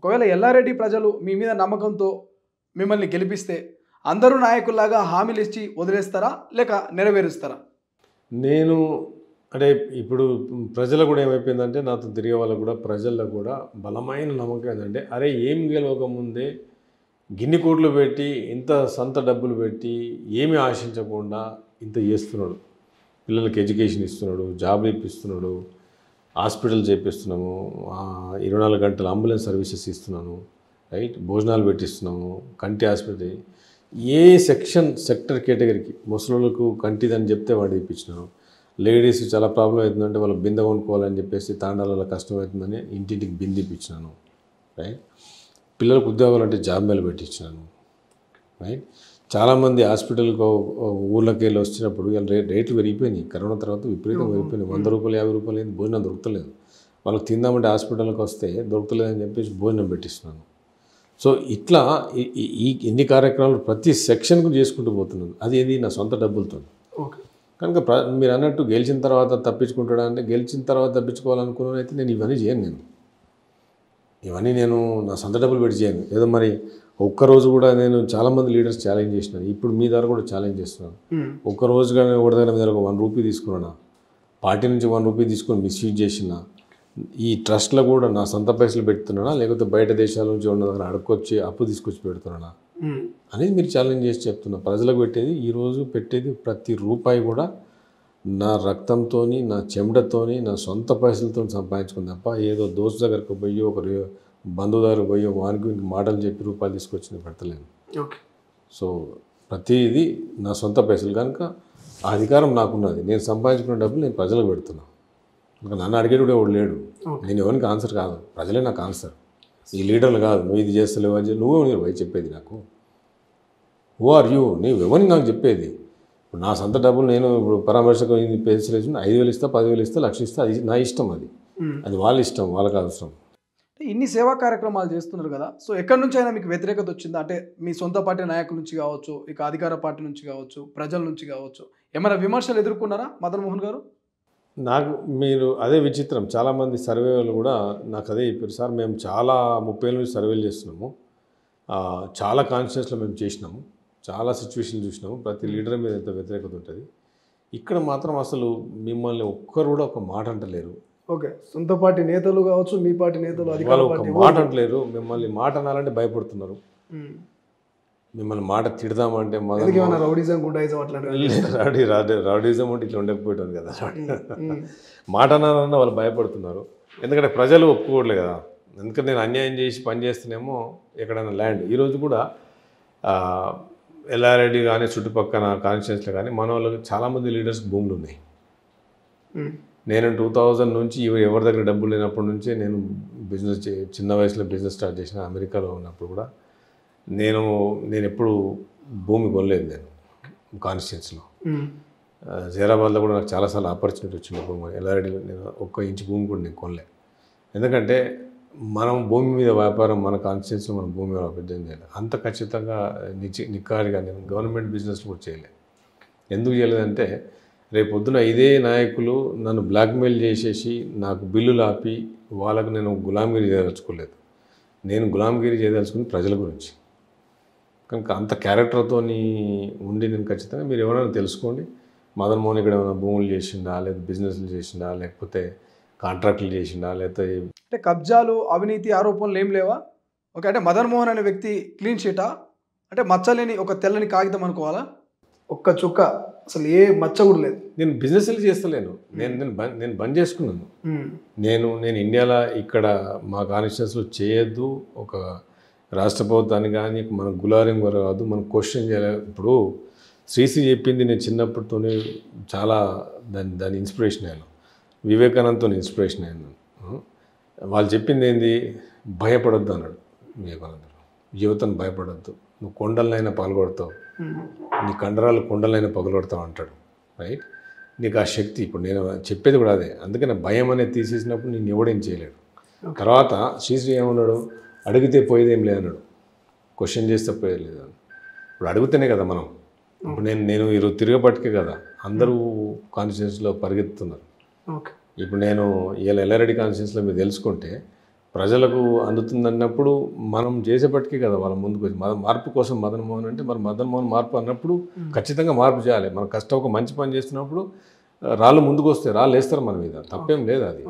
ఒకవేళ ఎల్లారెడ్డి ప్రజలు మీ మీద నమ్మకంతో మిమ్మల్ని గెలిపిస్తే అందరూ నాయకుల్లాగా హామీలు ఇచ్చి వదిలేస్తారా లేక నెరవేరుస్తారా నేను అంటే ఇప్పుడు ప్రజలకు కూడా ఏమైపోయిందంటే నాతో తిరిగే వాళ్ళకు కూడా ప్రజల్లో కూడా బలమైన నమ్మకం ఏంటంటే అరే ఏం గెలవకముందే గిన్ని కోట్లు పెట్టి ఇంత సొంత డబ్బులు పెట్టి ఏమి ఆశించకుండా ఇంత చేస్తున్నాడు పిల్లలకి ఎడ్యుకేషన్ ఇస్తున్నాడు జాబ్ ఇప్పిస్తున్నాడు హాస్పిటల్ చేపిస్తున్నాము ఇరవై నాలుగు గంటల అంబులెన్స్ సర్వీసెస్ ఇస్తున్నాను రైట్ భోజనాలు పెట్టిస్తున్నాము కంటి హాస్పిటల్ ఏ సెక్షన్ సెక్టర్ కేటగిరీకి ముసలిళ్ళకు కంటిదని చెప్తే వాడు ఇప్పించినాను లేడీస్ చాలా ప్రాబ్లం అవుతుందంటే వాళ్ళు బిందె కొనుక్కోవాలని చెప్పేసి తాండాలలో కష్టం అవుతుందని ఇంటింటికి బింది ఇప్పించినాను రైట్ పిల్లలకు ఉద్యోగాలు అంటే జాబ్ మేలు పెట్టించినాను రైట్ చాలామంది హాస్పిటల్కి ఊళ్ళకి వెళ్ళి వచ్చినప్పుడు రేట్ రేట్లు పెరిగిపోయినాయి కరోనా తర్వాత విపరీతం పెరిగిపోయినాయి వంద రూపాయలు యాభై రూపాయలు ఏంది భోజనం దొరకలేదు వాళ్ళకి తిందామంటే హాస్పిటల్కి వస్తే దొరకలేదని చెప్పేసి భోజనం పెట్టిస్తున్నాను సో ఇట్లా ఈ ఎన్ని కార్యక్రమాలు ప్రతి సెక్షన్కు చేసుకుంటూ పోతున్నాను అది ఏది నా సొంత డబ్బులతో కనుక మీరు అన్నట్టు గెలిచిన తర్వాత తప్పించుకుంటాడంటే అంటే గెలిచిన తర్వాత అయితే నేను ఇవన్నీ చేయను నేను ఇవన్నీ నేను నా సొంత డబ్బులు పెట్టి చేయను ఏదో మరి ఒక్కరోజు కూడా నేను చాలామంది లీడర్స్ ఛాలెంజ్ చేసినాను ఇప్పుడు మీ దగ్గర కూడా ఛాలెంజ్ చేస్తున్నాను ఒక్కరోజుగానే ఒకటి దగ్గర మీ దగ్గర ఒక వన్ రూపీ తీసుకున్నా పార్టీ నుంచి వన్ రూపీ తీసుకొని మిస్యూజ్ చేసిన ఈ ట్రస్ట్లో కూడా నా సొంత పైసలు పెడుతున్నానా లేకపోతే బయట దేశాల నుంచి ఉన్న దగ్గర అడుక్కొచ్చి అప్పు తీసుకొచ్చి పెడుతున్నానా అనేది మీరు ఛాలెంజ్ చేసి చెప్తున్నా ప్రజలకు పెట్టేది ఈరోజు పెట్టేది ప్రతి రూపాయి కూడా నా రక్తంతో నా చెమటతోని నా సొంత పైసలతో సంపాదించుకుంది తప్ప ఏదో దోస్తు దగ్గరకు పోయి ఒకరు బంధుదారు పోయి వానికి మాటలు చెప్పి రూపాయలు తీసుకొచ్చి పెడతలేను ఓకే సో ప్రతిదీ నా సొంత పైసలు కనుక ఆ అధికారం నాకున్నది నేను సంపాదించుకున్న డబ్బులు నేను ప్రజలకు పెడుతున్నాను ఇంకా నన్ను అడిగేటప్పుడు ఎవడు లేడు నేను ఎవరికి ఆన్సర్ కాదు ప్రజలే నాకు ఆన్సర్ ఈ లీడర్లు కాదు నువ్వు ఇది చేస్తలేవు అని చెప్పి నువ్వే పోయి చెప్పేది నాకు ఓ ఆర్ యూ నీవు ఎవరిని నాకు చెప్పేది ఇప్పుడు నా సొంత డబ్బులు నేను ఇప్పుడు పరామర్శకు పెన్సిల్ ఐదు వేలు ఇస్తా పదివేలు ఇస్తా లక్ష ఇస్తా అది నా ఇష్టం అది అది వాళ్ళ ఇష్టం వాళ్ళకి అవసరం ఇన్ని సేవా కార్యక్రమాలు చేస్తున్నారు కదా సో ఎక్కడి నుంచి అయినా మీకు వ్యతిరేకత వచ్చింది అంటే మీ సొంత పార్టీ నాయకుల నుంచి కావచ్చు ఇక అధికార పార్టీ నుంచి కావచ్చు ప్రజల నుంచి కావచ్చు ఏమైనా విమర్శలు ఎదుర్కొన్నారా మదన్ మోహన్ గారు నాకు మీరు అదే విచిత్రం చాలామంది సర్వేలు కూడా నాకు అదే చెప్పారు సార్ మేము చాలా ముప్పై ఏళ్ళ నుంచి సర్వేలు చేస్తున్నాము చాలా కాన్షియస్లో మేము చేసినాము చాలా సిచ్యువేషన్లు చూసినాము ప్రతి లీడర్ మీద ఎంత వ్యతిరేకత ఉంటుంది ఇక్కడ మాత్రం అసలు మిమ్మల్ని ఒక్కరు కూడా ఒక మాట అంటలేరు ఓకే సొంత పార్టీ నేతలు కావచ్చు మీ పార్టీ నేతలు అధికారులు ఒక మాట అంటలేరు మిమ్మల్ని మాట అనాలంటే భయపడుతున్నారు మిమ్మల్ని మాట తిడదామంటే రౌడీజం రౌడీ రౌడీజం అంటే ఇట్లా ఉండకపోయేటది కదా మాట అనాలన్నా వాళ్ళు భయపడుతున్నారు ఎందుకంటే ప్రజలు ఒప్పుకోవట్లేదు కదా ఎందుకంటే నేను అన్యాయం చేసి పని ఎక్కడైనా ల్యాండ్ ఈరోజు కూడా ఎల్ఆర్ఐడి కానీ చుట్టుపక్కల కాన్స్టిట్యూన్స్లో కానీ మన వాళ్ళకి చాలామంది లీడర్స్ భూములు ఉన్నాయి నేను టూ థౌజండ్ నుంచి ఎవరి దగ్గర డబ్బులు లేనప్పటి నుంచే నేను బిజినెస్ చిన్న వయసులో బిజినెస్ స్టార్ట్ చేసిన అమెరికాలో ఉన్నప్పుడు కూడా నేను నేను ఎప్పుడు భూమి కొనలేదు నేను కాన్స్టిట్యూన్స్లో హైదరాబాద్లో కూడా నాకు చాలాసార్లు ఆపర్చునిటీ వచ్చింది భూమి ఎల్ఆర్డీలో నేను ఒక్క ఇంచు భూమి కూడా నేను కొనలే ఎందుకంటే మనం భూమి మీద వ్యాపారం మన కాన్స్టిట్యూన్స్లో మన భూమి మీద అభివృద్ధి చేయలేదు అంత ఖచ్చితంగా నిచ్చి నిక్కారిగా నేను గవర్నమెంట్ బిజినెస్ కూడా చేయలేదు ఎందుకు చేయలేదంటే రేపొద్దున ఇదే నాయకులు నన్ను బ్లాక్మెయిల్ చేసేసి నాకు బిల్లులు ఆపి వాళ్ళకు నేను గులాంగిరి చేయదలుచుకోలేదు నేను గులాంగిరి చేయదలుచుకుని ప్రజల గురించి కనుక అంత క్యారెక్టర్తో ఉండి నేను ఖచ్చితంగా మీరు ఎవరైనా తెలుసుకోండి మదన్ మోహన్ ఇక్కడ ఏమైనా భూములు చేసిండా లేదా బిజినెస్లు చేసిండా లేకపోతే కాంట్రాక్టులు చేసిండా లేకపోతే అంటే కబ్జాలు అవినీతి ఆరోపణలు ఏం లేవా ఓకే అంటే మదన్ మోహన్ అనే వ్యక్తి క్లీన్ షీటా అంటే మచ్చలేని ఒక తెల్లని కాగితం అనుకోవాలా ఒక్క చుక్క అసలు ఏ మచ్చ కూడా లేదు నేను బిజినెస్లు చేస్తలేను నేను నేను బంద్ నేను బంద్ చేసుకున్నాను నేను నేను ఇండియాలో ఇక్కడ మా కాన్స్టిట్యూన్స్లో చేయొద్దు ఒక రాష్ట్ర ప్రభుత్వాన్ని కానీ మన గులారం కాదు మనం క్వశ్చన్ చేయాలి ఇప్పుడు శ్రీశ్రీ చెప్పింది నేను చిన్నప్పటితోనే చాలా దాని దాని ఇన్స్పిరేషన్ అయ్యాను వివేకానందతో ఇన్స్పిరేషన్ అయ్యాను వాళ్ళు చెప్పింది ఏంది భయపడొద్దు అన్నాడు వివేకానందరు యువతను భయపడొద్దు నువ్వు కొండలనైనా పగలగొడతావు నీ కండరాలు కొండలైనా పగలగొడతావు అంటాడు రైట్ నీకు ఆ శక్తి ఇప్పుడు నేను చెప్పేది కూడా అదే అందుకని భయం అనేది తీసేసినప్పుడు నేను ఎవడేం చేయలేడు తర్వాత శ్రీశ్రీ ఏమన్నాడు అడిగితే పోయేదేం లేదన్నాడు క్వశ్చన్ చేస్తే పోయేలేదు ఇప్పుడు అడుగుతేనే కదా మనం ఇప్పుడు నేను నేను ఈరోజు తిరగబట్టుకే కదా అందరూ కాన్స్టిట్యూన్స్లో పరిగెత్తుతున్నారు ఇప్పుడు నేను ఇలా ఎల్లారెడ్డి కాన్స్టిట్యూన్స్లో మీరు తెలుసుకుంటే ప్రజలకు అందుతుందన్నప్పుడు మనం చేసేపటికే కదా వాళ్ళ ముందుకు వచ్చి మద మార్పు కోసం మదన్ మోహన్ అంటే మరి మదన్ మోహన్ మార్పు అన్నప్పుడు ఖచ్చితంగా మార్పు చేయాలి మనం కష్టం ఒక మంచి పని చేస్తున్నప్పుడు రాళ్ళు ముందుకు వస్తే రాళ్ళు వేస్తారు మన మీద తప్పేం లేదు అది